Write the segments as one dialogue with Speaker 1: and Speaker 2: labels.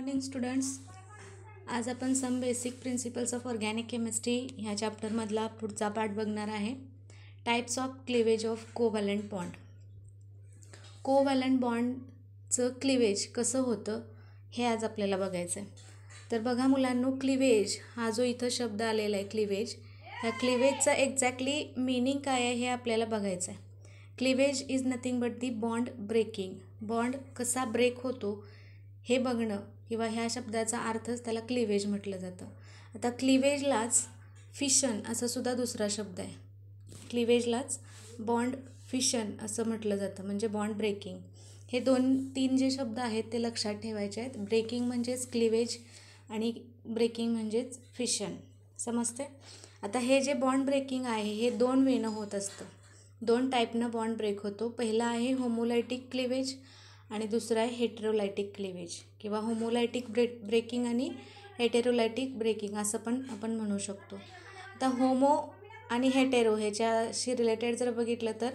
Speaker 1: morning students आज आपण some basic principles of organic chemistry ह्या चॅप्टरमधला पुढचा पाठ बघणार आहे types of cleavage of covalent bond covalent बॉन्डचं क्लिवेज कसं होतं हे आज आपल्याला बघायचं आहे तर बघा मुलांनो क्लिवेज हा जो इथं शब्द आलेला आहे क्लिवेज ह्या क्लिवेजचा एक्झॅक्टली मिनिंग काय आहे हे आपल्याला बघायचं आहे cleavage is nothing but the bond breaking bond कसा ब्रेक होतो हे बघणं किंवा ह्या शब्दाचा अर्थच त्याला क्लिवेज म्हटलं जातं आता क्लिवेजलाच फिशन असा सुद्धा दुसरा शब्द आहे क्लिवेजलाच बॉन्ड फिशन असं म्हटलं जातं म्हणजे बॉन्ड ब्रेकिंग हे दोन तीन जे शब्द आहेत ते लक्षात ठेवायचे आहेत ब्रेकिंग म्हणजेच क्लिवेज आणि ब्रेकिंग म्हणजेच फिशन समजते आता हे जे बॉन्ड ब्रेकिंग आहे हे दोन वेनं होत असतं दोन टाईपनं बॉन्ड ब्रेक होतो पहिला आहे होमोलायटिक क्लिवेज आणि दुसरं आहे हेटेरोलायटिक क्लिवेज किंवा होमोलायटिक ब्रे ब्रेकिंग आणि हेटेरोलायटिक ब्रेकिंग असं पण आपण म्हणू शकतो आता होमो आणि हेटेरो ह्याच्याशी रिलेटेड जर बघितलं तर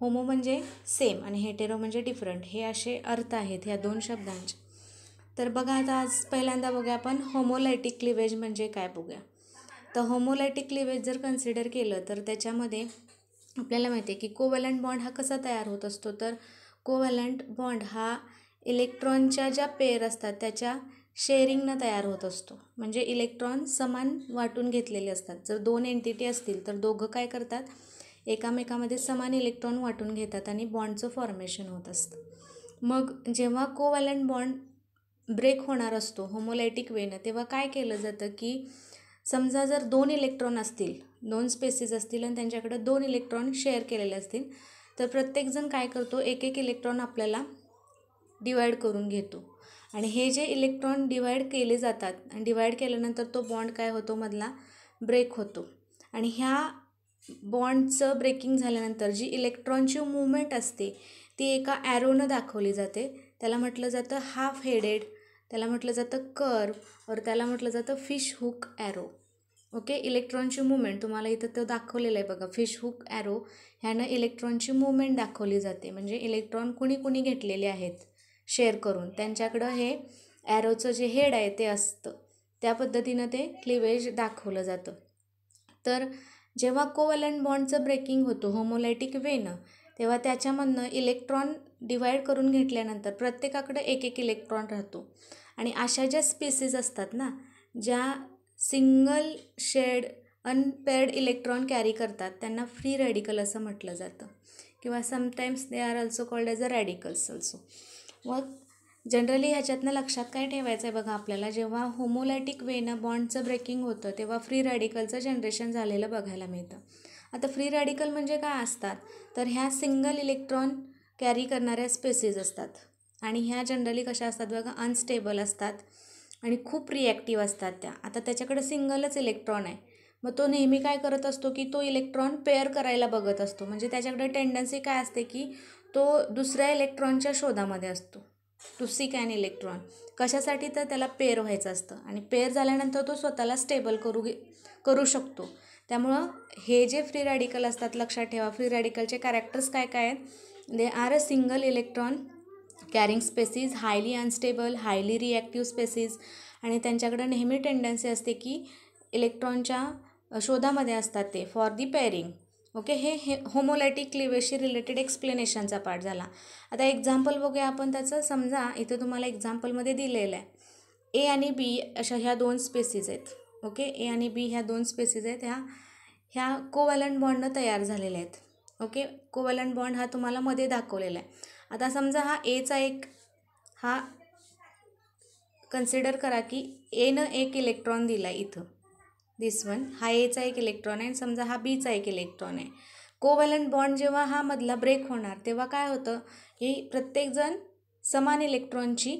Speaker 1: होमो म्हणजे सेम आणि हेटेरो म्हणजे डिफरंट हे असे अर्थ आहेत ह्या दोन शब्दांचे तर बघा आता आज पहिल्यांदा बघूया आपण होमोलायटिक क्लिवेज म्हणजे काय बघूया तर होमोलायटिक क्लिवेज जर कन्सिडर केलं तर त्याच्यामध्ये आपल्याला माहिती आहे की कोवॅलंट बॉन्ड हा कसा तयार होत असतो तर कोव्हॅलंट बॉन्ड हा इलेक्ट्रॉनच्या ज्या पेअर असतात त्याच्या शेअरिंगनं तयार होत असतो म्हणजे इलेक्ट्रॉन समान वाटून घेतलेले असतात जर दोन एंटिटी असतील तर दोघं काय करतात एकामेकामध्ये समान इलेक्ट्रॉन वाटून घेतात आणि बॉन्डचं फॉर्मेशन होत असतं मग जेव्हा कोव्हॅलंट बॉन्ड ब्रेक होणार असतो होमोलायटिक वेनं तेव्हा काय केलं जातं की समजा जर दोन इलेक्ट्रॉन असतील दोन स्पेसेस असतील आणि त्यांच्याकडे दोन इलेक्ट्रॉन शेअर केलेले असतील तर प्रत्येकजण काय करतो एक एक इलेक्ट्रॉन आपल्याला डिवाईड करून घेतो आणि हे जे इलेक्ट्रॉन डिवाइड केले जातात आणि डिवाईड केल्यानंतर तो बॉन्ड काय होतो मधला ब्रेक होतो आणि ह्या बॉन्डचं ब्रेकिंग झाल्यानंतर जी इलेक्ट्रॉनची मुवमेंट असते ती एका ॲरोनं दाखवली जाते त्याला म्हटलं जातं हाफ हेडेड त्याला म्हटलं जातं कर्व और त्याला म्हटलं जातं फिश हुक ॲरो ओके इलेक्ट्रॉनची मुवमेंट तुम्हाला इथं तर दाखवलेलं आहे बघा फिश हुक ॲरो ह्यानं इलेक्ट्रॉनची मुवमेंट दाखवली जाते म्हणजे इलेक्ट्रॉन कुणी कुणी घेतलेले आहेत शेअर करून त्यांच्याकडं हे ॲरोचं जे हेड आहे ते असतं त्या पद्धतीनं ते क्लिवेज दाखवलं जातं तर जेव्हा अँड बॉन्डचं ब्रेकिंग होतो होमोलायटिक वेनं तेव्हा त्याच्यामधनं इलेक्ट्रॉन डिवाईड करून घेतल्यानंतर प्रत्येकाकडं एक एक इलेक्ट्रॉन राहतो आणि अशा ज्या स्पेसिस असतात ना ज्या single shed unpaired electron carry करतात त्यांना फ्री रॅडिकल असं म्हटलं जातं किंवा sometimes they are also called as a radicals also मग जनरली ह्याच्यातनं लक्षात काय ठेवायचं आहे बघा आपल्याला जेव्हा होमोलॅटिक वेनं बॉन्डचं ब्रेकिंग होतं तेव्हा फ्री रॅडिकलचं जनरेशन झालेलं बघायला मिळतं आता फ्री रॅडिकल म्हणजे काय असतात तर ह्या सिंगल इलेक्ट्रॉन कॅरी करणाऱ्या स्पेसीज असतात आणि ह्या जनरली कशा असतात बघा अनस्टेबल असतात आणि खूप रिॲक्टिव्ह असतात त्या आता त्याच्याकडे सिंगलच इलेक्ट्रॉन आहे मग तो नेहमी काय करत असतो की तो इलेक्ट्रॉन पेअर करायला बघत असतो म्हणजे त्याच्याकडे टेंडन्सी काय असते की तो दुसऱ्या इलेक्ट्रॉनच्या शोधामध्ये असतो टू सीक अँड इलेक्ट्रॉन कशासाठी तर त्याला पेअर व्हायचं असतं आणि पेअर झाल्यानंतर तो स्वतःला स्टेबल करू करू शकतो त्यामुळं हे जे फ्री रॅडिकल असतात लक्षात ठेवा फ्री रॅडिकलचे कॅरेक्टर्स काय काय आहेत they are a single electron carrying species highly unstable highly reactive species आणि त्यांच्याकडं नेहमी टेंडन्सी असते की इलेक्ट्रॉनच्या शोधामध्ये असतात ते फॉर दी पेअरिंग ओके हे हे होमोलॅटिक क्लिवेशी रिलेटेड एक्सप्लेनेशनचा पार्ट झाला आता एक्झाम्पल बघूया आपण त्याचं समजा इथं तुम्हाला एक्झाम्पलमध्ये दिलेलं आहे ए आणि बी अशा ह्या दोन स्पेसीज आहेत ओके ए आणि बी ह्या दोन स्पेसीज आहेत ह्या ह्या कोवॅलंट बॉन्डनं तयार झालेल्या आहेत ओके कोवॅलंट बॉन्ड हा तुम्हाला मध्ये दाखवलेला आहे आता समजा हा एचा एक हा कन्सिडर करा की एनं एक इलेक्ट्रॉन दिला इथं दिस वन हा एचा एक इलेक्ट्रॉन आहे आणि समजा हा बीचा एक इलेक्ट्रॉन आहे कोवॅलंट बॉन्ड जेव्हा हा मधला ब्रेक होणार तेव्हा काय होतं ही प्रत्येकजण समान इलेक्ट्रॉनची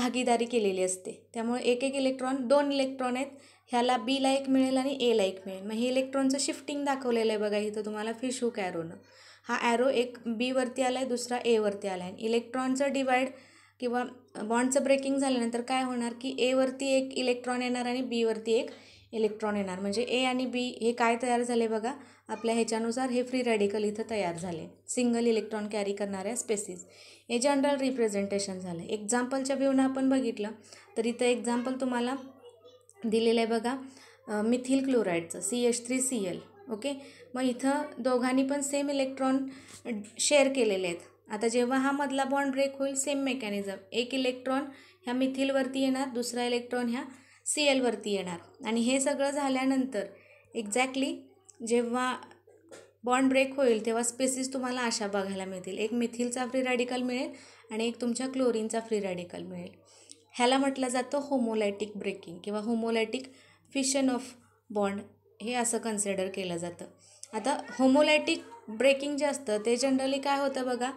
Speaker 1: भागीदारी केलेली असते त्यामुळे एक एक इलेक्ट्रॉन दोन इलेक्ट्रॉन आहेत ह्याला बी एक मिळेल आणि ए एक मिळेल मग हे इलेक्ट्रॉनचं शिफ्टिंग दाखवलेलं आहे बघा इथं तुम्हाला फिश हूक ॲरोनं हा ॲरो एक बीवरती आला आहे दुसरा एवरती आला आहे इलेक्ट्रॉनचं डिवाईड किंवा बॉन्डचं ब्रेकिंग झाल्यानंतर काय होणार की एवरती एक इलेक्ट्रॉन येणार आणि बीवरती एक इलेक्ट्रॉन येणार म्हणजे ए आणि बी हे काय तयार झाले बघा आपल्या ह्याच्यानुसार हे फ्री रॅडिकल इथं तयार झाले सिंगल इलेक्ट्रॉन कॅरी करणाऱ्या स्पेसिस हे जनरल रिप्रेझेंटेशन झालं एक्झाम्पलच्या व्ह्यूनं आपण बघितलं तर इथं एक्झाम्पल तुम्हाला दिलेलं आहे बघा मिथिल क्लोराईडचं C H three C L okay मग इथं दोघांनी पण सेम इलेक्ट्रॉन शेअर केलेले आहेत आता जेव्हा हा मधला बॉन्ड ब्रेक होईल सेम मेकॅनिझम एक इलेक्ट्रॉन ह्या मिथिलवरती येणार दुसरा इलेक्ट्रॉन ह्या सी एलवरती येणार आणि हे सगळं झाल्यानंतर एक्झॅक्टली जेव्हा बॉन्ड ब्रेक होईल तेव्हा स्पेसिस तुम्हाला अशा बघायला मिळतील एक मिथिलचा फ्री रॅडिकल मिळेल आणि एक तुमच्या क्लोरीनचा फ्री रॅडिकल मिळेल ह्याला म्हटलं जातं होमोलायटिक ब्रेकिंग किंवा होमोलायटिक फिशन ऑफ बॉन्ड हे असं कन्सिडर केलं जातं आता होमोलायटिक ब्रेकिंग जे असतं ते जनरली काय होतं बघा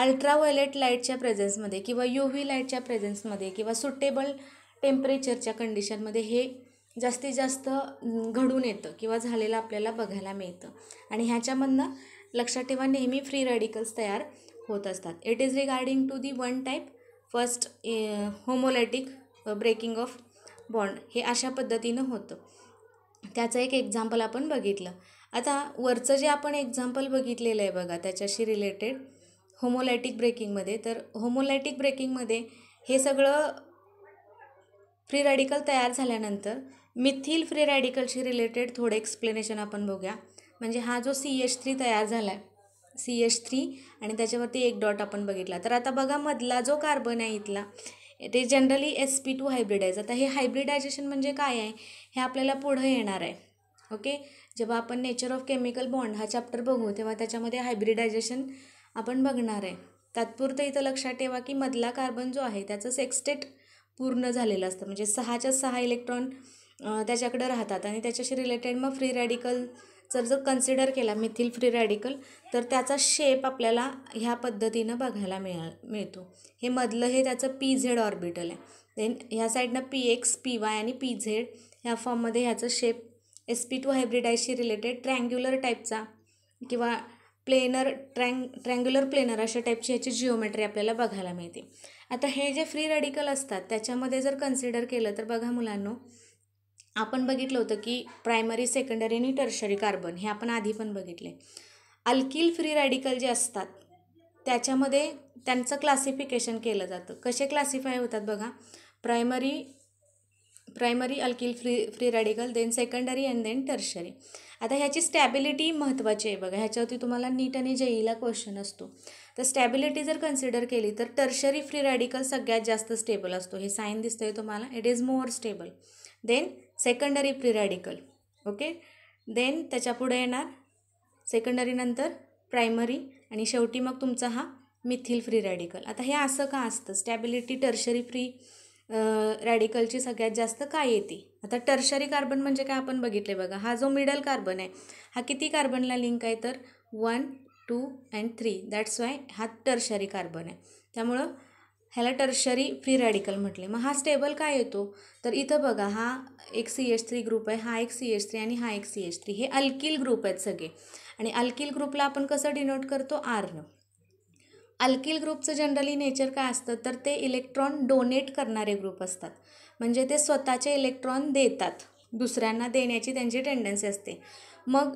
Speaker 1: अल्ट्राव्हायलेट लाईटच्या प्रेझेन्समध्ये किंवा यू व्ही लाईटच्या प्रेझेन्समध्ये किंवा सुटेबल टेम्परेचरच्या कंडिशनमध्ये हे जास्तीत जास्त घडून येतं किंवा झालेलं आपल्याला बघायला मिळतं आणि ह्याच्यामधनं लक्षात ठेवा नेहमी फ्री रॅडिकल्स तयार होत असतात it is regarding to the one type first homolytic breaking of bond हे अशा पद्धतीनं होतं त्याचं एक एक्झाम्पल आपण बघितलं आता वरचं जे आपण एक्झाम्पल बघितलेलं आहे बघा त्याच्याशी रिलेटेड होमोलॅटिक ब्रेकिंगमध्ये तर होमोलॅटिक ब्रेकिंगमध्ये हे सगळं फ्री रॅडिकल तयार झाल्यानंतर मिथिल फ्री रॅडिकलशी रिलेटेड थोडं एक्सप्लेनेशन आपण बघूया म्हणजे हा जो सी एच थ्री तयार झाला आहे सी एच थ्री आणि त्याच्यावरती एक डॉट आपण बघितला तर आता बघा मधला जो कार्बन आहे इथला ते generally S P two hybridize आता हे हायब्रिडायझेशन म्हणजे काय आहे हे आपल्याला पुढं येणार आहे ओके जेव्हा आपण नेचर ऑफ केमिकल बॉन्ड हा चॅप्टर बघू तेव्हा त्याच्यामध्ये हायब्रिडायझेशन आपण बघणार आहे तात्पुरतं इथं लक्षात ठेवा की मधला कार्बन जो आहे त्याचं सेक्स्टेट पूर्ण झालेलं असतं म्हणजे सहाच्या सहा इलेक्ट्रॉन त्याच्याकडे राहतात आणि त्याच्याशी रिलेटेड मग फ्री रॅडिकल जर जर कन्सिडर केला मिथिल फ्री रॅडिकल तर त्याचा शेप आपल्याला ह्या पद्धतीनं बघायला मिळा मिळतो हे मधलं हे त्याचं पी झेड ऑर्बिटल आहे देन ह्या साईडनं पी एक्स पी वाय आणि पी झेड ह्या फॉर्ममध्ये ह्याचं शेप एस पी टू आयशी रिलेटेड ट्रँग्युलर टाईपचा किंवा प्लेनर ट्रँग ट्रँग्युलर प्लेनर अशा टाईपची ह्याची जिओमेट्री आपल्याला बघायला मिळते आता हे जे फ्री रॅडिकल असतात त्याच्यामध्ये जर कन्सिडर केलं तर बघा मुलांनो आपण बघितलं होतं की प्रायमरी सेकंडरी आणि टर्शरी कार्बन हे आपण आधी पण बघितले अल्किल फ्री रॅडिकल जे असतात त्याच्यामध्ये त्यांचं क्लासिफिकेशन केलं जातं कसे क्लासिफाय होतात बघा primary primary alkyl free free radical then secondary and then tertiary आता ह्याची स्टॅबिलिटी महत्त्वाची आहे बघा ह्याच्यावरती तुम्हाला नीट आणि जेईला क्वेश्चन असतो तर स्टॅबिलिटी जर कन्सिडर केली तर टर्शरी फ्री रॅडिकल सगळ्यात जास्त स्टेबल असतो हे साईन दिसतंय तुम्हाला it is more stable than secondary free radical okay then त्याच्यापुढे येणार सेकंडरीनंतर प्रायमरी आणि शेवटी मग तुमचा हा मिथिल फ्री रॅडिकल आता हे असं का असतं स्टॅबिलिटी टर्शरी फ्री रॅडिकलची सगळ्यात जास्त काय येते आता टर्शरी कार्बन म्हणजे काय आपण बघितले बघा हा जो मिडल कार्बन आहे हा किती कार्बनला लिंक आहे तर one two and three that's why हा टर्शरी कार्बन आहे त्यामुळं ह्याला टर्शरी फ्री रॅडिकल म्हटले मग हा स्टेबल काय येतो तर इथं बघा हा एक सी एच थ्री ग्रुप आहे हा एक सी एच थ्री आणि हा एक सी एच थ्री हे अल्किल ग्रुप आहेत सगळे आणि अल्किल ग्रुपला आपण कसं डिनोट करतो न अल्किल ग्रुपचं जनरली नेचर काय असतं तर ते इलेक्ट्रॉन डोनेट करणारे ग्रुप असतात म्हणजे ते स्वतःचे इलेक्ट्रॉन देतात दुसऱ्यांना देण्याची त्यांची टेंडन्सी असते मग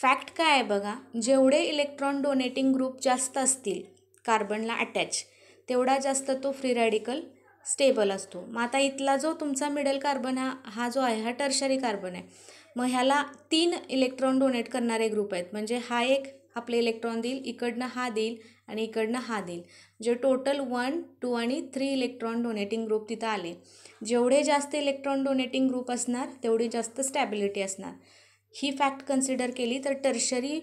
Speaker 1: फॅक्ट काय आहे बघा जेवढे इलेक्ट्रॉन डोनेटिंग ग्रुप जास्त असतील कार्बनला अटॅच तेवढा जास्त तो फ्री रॅडिकल स्टेबल असतो मग आता इथला जो तुमचा मिडल कार्बन हा हा जो आहे हा टर्शरी कार्बन आहे मग ह्याला तीन इलेक्ट्रॉन डोनेट करणारे ग्रुप आहेत म्हणजे हा एक आपले इलेक्ट्रॉन देईल इकडनं हा देईल आणि इकडनं हा देईल जे टोटल वन टू आणि थ्री इलेक्ट्रॉन डोनेटिंग ग्रुप तिथं आले जेवढे जास्त इलेक्ट्रॉन डोनेटिंग ग्रुप असणार तेवढी जास्त स्टॅबिलिटी असणार ही फॅक्ट कन्सिडर केली तर टर्शरी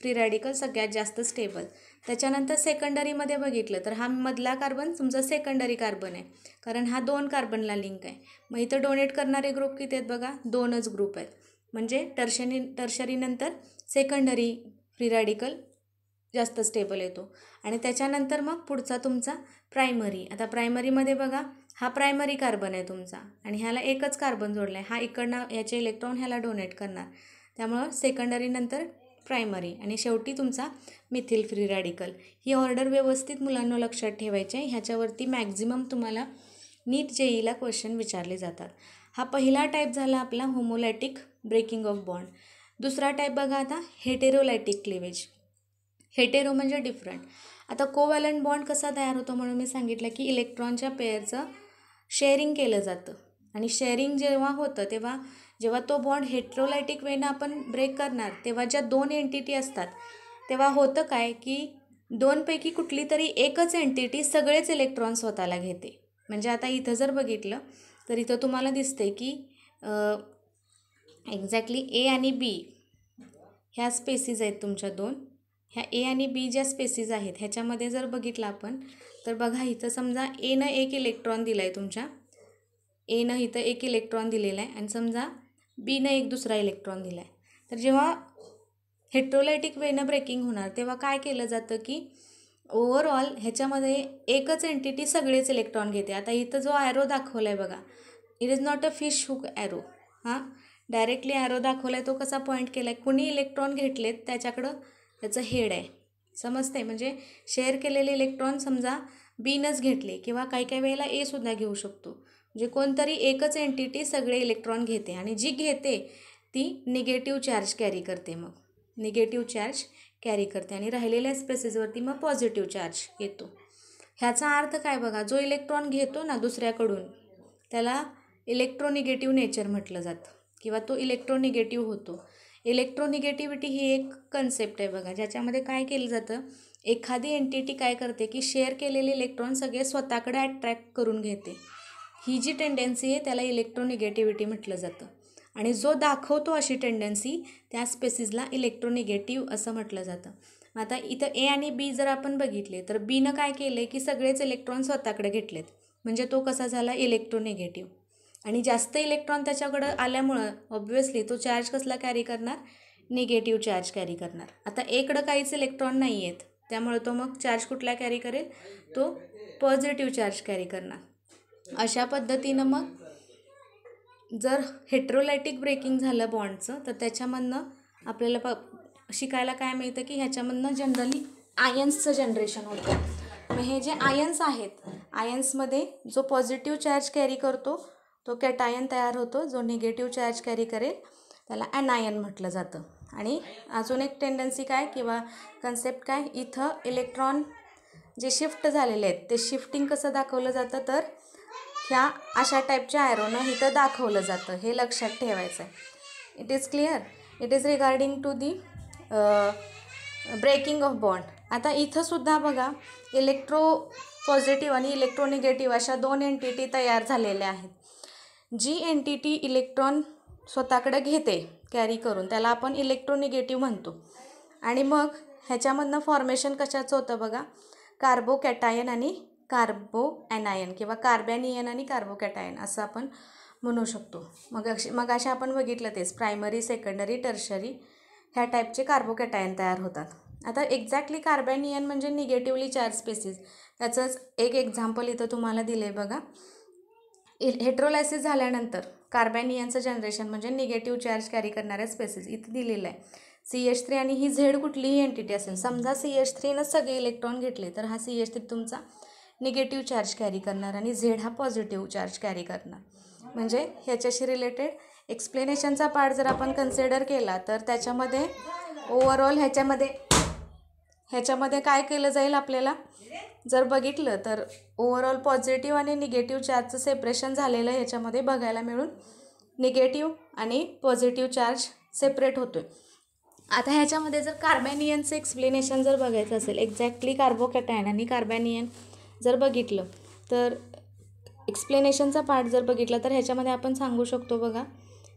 Speaker 1: फ्री रॅडिकल सगळ्यात जास्त स्टेबल त्याच्यानंतर सेकंडरीमध्ये बघितलं तर हा मधला कार्बन तुमचा सेकंडरी कार्बन आहे कारण हा दोन कार्बनला लिंक आहे मग इथं डोनेट करणारे ग्रुप किती आहेत बघा दोनच ग्रुप आहेत म्हणजे टर्शनी टर्शरीनंतर सेकंडरी फ्री रॅडिकल जास्त स्टेबल येतो आणि त्याच्यानंतर मग पुढचा तुमचा प्रायमरी आता प्रायमरीमध्ये बघा हा प्रायमरी कार्बन आहे तुमचा आणि ह्याला एकच कार्बन जोडला आहे हा इकडनं याचे इलेक्ट्रॉन ह्याला डोनेट करणार त्यामुळं सेकंडरीनंतर प्रायमरी आणि शेवटी तुमचा मिथिल फ्री रॅडिकल ही ऑर्डर व्यवस्थित मुलांना लक्षात ठेवायची आहे ह्याच्यावरती मॅक्झिमम तुम्हाला नीट जेईला e क्वेश्चन विचारले जातात हा पहिला टाईप झाला आपला होमोलॅटिक ब्रेकिंग ऑफ बॉन्ड दुसरा टाईप बघा आता हेटेरोलॅटिक क्लिवेज हेटेरो म्हणजे डिफरंट आता कोवॅलंट बॉन्ड कसा तयार होतो म्हणून मी सांगितलं की इलेक्ट्रॉनच्या पेअरचं शेअरिंग केलं जातं आणि शेअरिंग जेव्हा होतं तेव्हा जेव्हा तो बॉन्ड हेट्रोलायटिक वेनं आपण ब्रेक करणार तेव्हा ज्या दोन एंटिटी असतात तेव्हा होतं काय की दोनपैकी कुठली तरी एकच एंटिटी सगळेच इलेक्ट्रॉन स्वतःला घेते म्हणजे आता इथं जर बघितलं तर इथं तुम्हाला दिसते की एक्झॅक्टली ए आणि बी ह्या स्पेसीज आहेत तुमच्या दोन ह्या ए आणि बी ज्या स्पेसीज आहेत ह्याच्यामध्ये जर बघितलं आपण तर बघा इथं समजा एनं एक इलेक्ट्रॉन दिलं आहे तुमच्या एनं इथं एक इलेक्ट्रॉन दिलेला आहे आणि समजा बीनं एक दुसरा इलेक्ट्रॉन दिला आहे तर जेव्हा हेट्रोलायटिक वेनं ब्रेकिंग होणार तेव्हा काय केलं जातं की ओव्हरऑल ह्याच्यामध्ये एकच एंटिटी सगळेच इलेक्ट्रॉन घेते आता इथं जो ॲरो दाखवला आहे बघा it is not a fish hook arrow हां डायरेक्टली ॲरो दाखवला आहे तो कसा पॉईंट केला आहे कुणी इलेक्ट्रॉन घेतलेत त्याच्याकडं त्याचं हेड आहे समजते म्हणजे शेअर केलेले इलेक्ट्रॉन समजा बीनच घेतले किंवा काही काही वेळेला एसुद्धा घेऊ शकतो म्हणजे कोणतरी एकच एंटिटी सगळे इलेक्ट्रॉन घेते आणि जी घेते ती निगेटिव्ह चार्ज कॅरी करते मग निगेटिव्ह चार्ज कॅरी करते आणि राहिलेल्या स्पेसेसवरती मग पॉझिटिव्ह चार्ज येतो ह्याचा अर्थ काय बघा जो इलेक्ट्रॉन घेतो ना दुसऱ्याकडून त्याला इलेक्ट्रोनिगेटिव्ह नेचर म्हटलं जातं किंवा तो इलेक्ट्रोनिगेटिव्ह होतो इलेक्ट्रोनिगेटिव्हिटी ही एक कन्सेप्ट आहे बघा ज्याच्यामध्ये काय केलं जातं एखादी एंटिटी काय करते की शेअर केलेले इलेक्ट्रॉन सगळे स्वतःकडे अट्रॅक्ट करून घेते ही जी टेंडन्सी आहे त्याला इलेक्ट्रोनिगेटिव्हिटी म्हटलं जातं आणि जो दाखवतो अशी टेंडन्सी त्या स्पेसिसला इलेक्ट्रोनिगेटिव्ह असं म्हटलं जातं आता इथं ए आणि बी जर आपण बघितले तर बीनं काय केलं की सगळेच इलेक्ट्रॉन स्वतःकडे घेतलेत म्हणजे तो कसा झाला इलेक्ट्रोनिगेटिव्ह आणि जास्त इलेक्ट्रॉन त्याच्याकडं आल्यामुळं ऑब्व्हियसली तो चार्ज कसला कॅरी करणार निगेटिव्ह चार्ज कॅरी करणार आता एकडं काहीच इलेक्ट्रॉन नाही आहेत त्यामुळे तो मग चार्ज कुठला कॅरी करेल तो पॉझिटिव्ह चार्ज कॅरी करणार अशा पद्धतीनं मग जर हेट्रोलायटिक ब्रेकिंग झालं बॉन्डचं तर त्याच्यामधनं आपल्याला प शिकायला काय मिळतं की ह्याच्यामधनं जनरली आयन्सचं जनरेशन होतं मग हे जे आयन्स आहेत आयन्समध्ये जो पॉझिटिव्ह चार्ज कॅरी करतो तो कॅटायन तयार होतो जो निगेटिव्ह चार्ज कॅरी करेल त्याला ॲनायन म्हटलं जातं आणि अजून एक टेंडन्सी काय किंवा कन्सेप्ट काय इथं इलेक्ट्रॉन जे शिफ्ट झालेले आहेत ते शिफ्टिंग कसं दाखवलं जातं तर ह्या अशा टाईपच्या आयरोनं इथं दाखवलं जातं हे लक्षात ठेवायचं आहे it is clear it is regarding to the breaking of bond आता इथंसुद्धा बघा इलेक्ट्रो पॉझिटिव्ह आणि इलेक्ट्रोनिगेटिव्ह अशा दोन एंटिटी तयार झालेल्या आहेत जी एंटिटी इलेक्ट्रॉन स्वतःकडं घेते कॅरी करून त्याला आपण इलेक्ट्रोनिगेटिव्ह म्हणतो आणि मग ह्याच्यामधनं फॉर्मेशन कशाचं होतं बघा कार्बोकॅटायन आणि कार्बो ॲनायन किंवा कार्बॅनियन आणि कार्बोकॅटायन असं आपण म्हणू शकतो मग अशी मग अशा आपण बघितलं तेच प्रायमरी सेकंडरी टर्शरी ह्या टाईपचे कार्बोकॅटायन तयार होतात आता एक्झॅक्टली कार्बॅनियन म्हणजे निगेटिव्हली चार्ज स्पेसिस त्याचंच एक एक्झाम्पल इथं तुम्हाला दिलं आहे बघा हेट्रोलायसिस झाल्यानंतर कार्बॅनियनचं जनरेशन म्हणजे निगेटिव्ह चार्ज कॅरी करणाऱ्या स्पेसिस इथं दिलेलं आहे सी एच थ्री आणि ही झेड कुठलीही एंटिटी असेल समजा सी एच थ्रीनं सगळे इलेक्ट्रॉन घेतले तर हा सी एच थ्री तुमचा निगेटिव्ह चार्ज कॅरी करणार आणि झेड हा पॉझिटिव्ह चार्ज कॅरी करणार म्हणजे ह्याच्याशी रिलेटेड एक्सप्लेनेशनचा पार्ट जर आपण कन्सिडर केला तर त्याच्यामध्ये ओवरऑल ह्याच्यामध्ये ह्याच्यामध्ये काय केलं जाईल आपल्याला जर बघितलं तर ओवरऑल पॉझिटिव्ह आणि निगेटिव्ह चार्जचं सेपरेशन झालेलं ह्याच्यामध्ये बघायला मिळून निगेटिव्ह आणि पॉझिटिव्ह चार्ज सेपरेट होतो आहे आता ह्याच्यामध्ये जर कार्बॅनियनचं एक्सप्लेनेशन जर बघायचं असेल एक्झॅक्टली कार्बोकॅटायन आणि कार्बॅनियन जर बघितलं तर एक्सप्लेनेशनचा पार्ट जर बघितला तर ह्याच्यामध्ये आपण सांगू शकतो बघा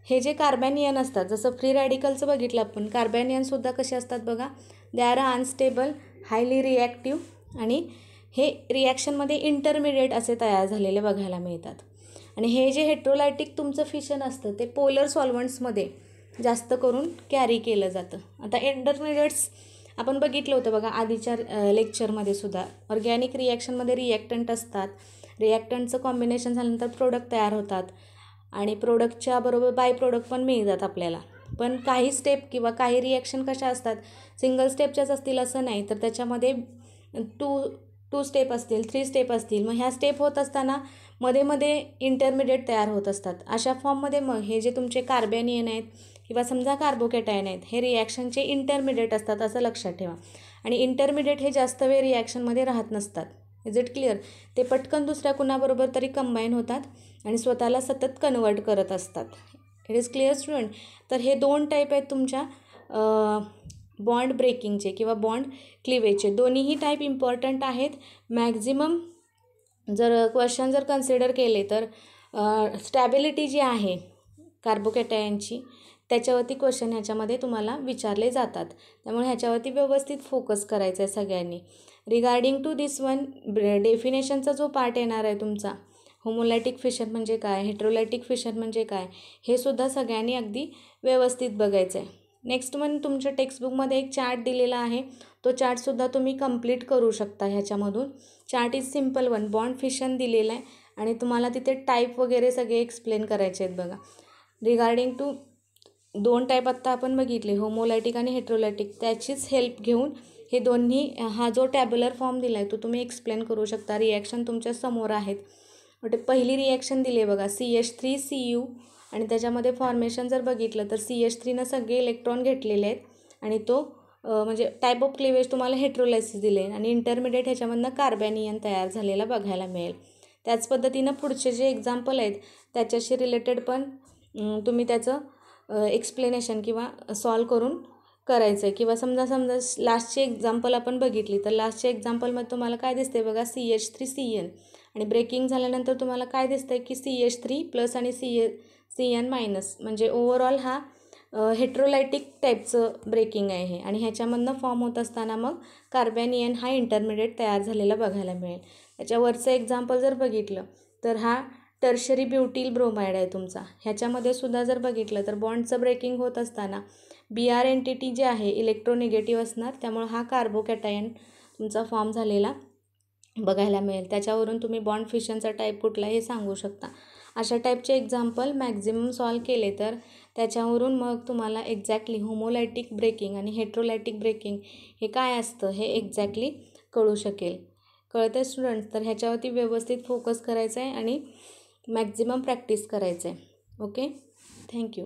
Speaker 1: हे जे कार्बॅनियन असतात जसं फ्री रॅडिकलचं बघितलं आपण कार्बॅनियनसुद्धा कसे असतात बघा they are unstable highly reactive आणि हे रिॲक्शनमध्ये इंटरमिडिएट असे तयार झालेले बघायला मिळतात आणि हे जे हेट्रोलायटिक तुमचं फिशन असतं ते पोलर सॉल्वंट्समध्ये जास्त करून कॅरी केलं जातं आता इंटरमिडियट्स आपण बघितलं होतं बघा आधीच्या लेक्चरमध्ये सुद्धा ऑर्गॅनिक रिॲक्शनमध्ये रिॲक्टंट असतात रिॲक्टंटचं कॉम्बिनेशन झाल्यानंतर प्रोडक्ट तयार होतात आणि प्रोडक्टच्या बरोबर बाय प्रोडक्ट पण मिळतात आपल्याला पण काही स्टेप किंवा काही रिॲक्शन कशा असतात सिंगल स्टेपच्याच असतील असं नाही तर त्याच्यामध्ये टू टू स्टेप असतील थ्री स्टेप असतील मग ह्या स्टेप होत असताना मध्ये मध्ये इंटरमिडिएट तयार होत असतात अशा फॉर्ममध्ये मग हे जे तुमचे कार्बेनियन आहेत किंवा समजा कार्बोकेटायन आहेत हे रिॲक्शनचे इंटरमिडिएट असतात असं लक्षात ठेवा आणि इंटरमिडिएट हे जास्त वेळ रिॲक्शनमध्ये राहत नसतात इज इट क्लिअर ते पटकन दुसऱ्या कुणाबरोबर तरी कंबाईन होतात आणि स्वतःला सतत कन्वर्ट करत असतात इट इज क्लिअर स्टुडंट तर हे दोन टाईप आहेत तुमच्या बॉन्ड ब्रेकिंगचे किंवा बॉन्ड क्लिवेचे दोन्हीही टाईप इम्पॉर्टंट आहेत मॅक्झिमम जर क्वेश्चन जर कन्सिडर केले तर स्टॅबिलिटी जी आहे कार्बोकॅटायनची त्याच्यावरती क्वेश्चन ह्याच्यामध्ये तुम्हाला विचारले जातात त्यामुळे ह्याच्यावरती व्यवस्थित फोकस करायचा आहे सगळ्यांनी रिगार्डिंग टू दिस वन डेफिनेशनचा जो पार्ट येणार आहे तुमचा होमोलॅटिक फिशन म्हणजे काय हेट्रोलॅटिक फिशन म्हणजे काय हे सुद्धा सगळ्यांनी अगदी व्यवस्थित बघायचं आहे नेक्स्ट वन तुमच्या टेक्स्टबुकमध्ये एक चार्ट दिलेला आहे तो चार्टसुद्धा तुम्ही कंप्लीट करू शकता ह्याच्यामधून chart is simple one bond fission दिलेला आहे आणि तुम्हाला तिथे टाईप वगैरे सगळे एक्सप्लेन करायचे आहेत बघा रिगार्डिंग टू दोन टाईप आत्ता आपण बघितले होमोलायटिक आणि हेट्रोलायटिक त्याचीच हेल्प घेऊन हे दोन्ही हा जो टॅब्युलर फॉर्म दिला आहे तो तुम्ही एक्सप्लेन करू शकता रिॲक्शन तुमच्या समोर आहेत म्हणजे पहिली रिॲक्शन दिली आहे बघा C H three C U आणि त्याच्यामध्ये फॉर्मेशन जर बघितलं तर सी एच थ्रीनं सगळे इलेक्ट्रॉन घेतलेले आहेत आणि तो म्हणजे टाईप ऑफ क्लिवेज तुम्हाला हेट्रोलायसिस दिले आणि इंटरमिडिएट ह्याच्यामधनं कार्बॅनियन तयार झालेला बघायला मिळेल त्याच पद्धतीनं पुढचे जे एक्झाम्पल आहेत त्याच्याशी रिलेटेड पण तुम्ही त्याचं एक्सप्लेनेशन किंवा सॉल्व करून करायचं आहे किंवा समजा समजा लास्टची एक्झाम्पल आपण बघितली तर लास्टच्या एक्झाम्पलमध्ये तुम्हाला काय दिसतंय बघा C H three C N आणि ब्रेकिंग झाल्यानंतर तुम्हाला काय दिसतं आहे की सी एच थ्री प्लस आणि C A C N minus म्हणजे ओव्हरऑल हा हेट्रोलायटिक टाईपचं ब्रेकिंग आहे हे आणि ह्याच्यामधनं फॉर्म होत असताना मग कार्बॅनियन हा इंटरमिडिएट तयार झालेला बघायला मिळेल याच्यावरचं एक्झाम्पल जर बघितलं तर हा टर्शरी ब्युटील ब्रोमाइड आहे तुमचा ह्याच्यामध्ये सुद्धा जर बघितलं तर बॉन्डचं ब्रेकिंग होत असताना B R N T T J आहे इलेक्ट्रोनिगेटिव्ह असणार त्यामुळे हा कार्बोकॅटायन तुमचा फॉर्म झालेला बघायला मिळेल त्याच्यावरून तुम्ही बॉन्ड फिशनचा टाईप कुठला हे सांगू शकता अशा टाईपचे एक्झाम्पल मॅक्झिमम सॉल्व केले तर त्याच्यावरून मग तुम्हाला एक्झॅक्टली होमोलायटिक ब्रेकिंग आणि हेट्रोलायटिक ब्रेकिंग हे काय असतं हे एक्झॅक्टली कळू शकेल कळतं स्टुडंट्स तर ह्याच्यावरती व्यवस्थित फोकस करायचं आहे आणि मॅक्झिमम प्रॅक्टिस करायचं आहे ओके थँक्यू